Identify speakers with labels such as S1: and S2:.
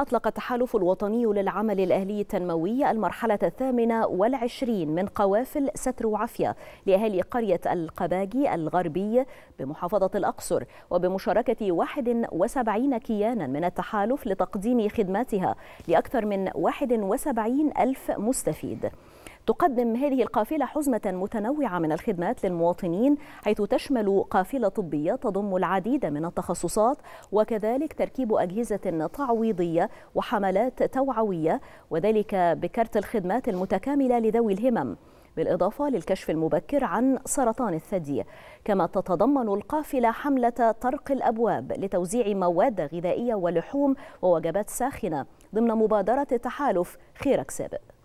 S1: أطلق التحالف الوطني للعمل الأهلي التنموي المرحلة الثامنة والعشرين من قوافل ستر وعافية لأهالي قرية القباجي الغربي بمحافظة الأقصر وبمشاركة 71 كيانا من التحالف لتقديم خدماتها لأكثر من 71 ألف مستفيد تقدم هذه القافلة حزمة متنوعة من الخدمات للمواطنين حيث تشمل قافلة طبية تضم العديد من التخصصات وكذلك تركيب أجهزة تعويضية وحملات توعوية وذلك بكرت الخدمات المتكاملة لذوي الهمم بالإضافة للكشف المبكر عن سرطان الثدي كما تتضمن القافلة حملة طرق الأبواب لتوزيع مواد غذائية ولحوم ووجبات ساخنة ضمن مبادرة التحالف خيرك سابق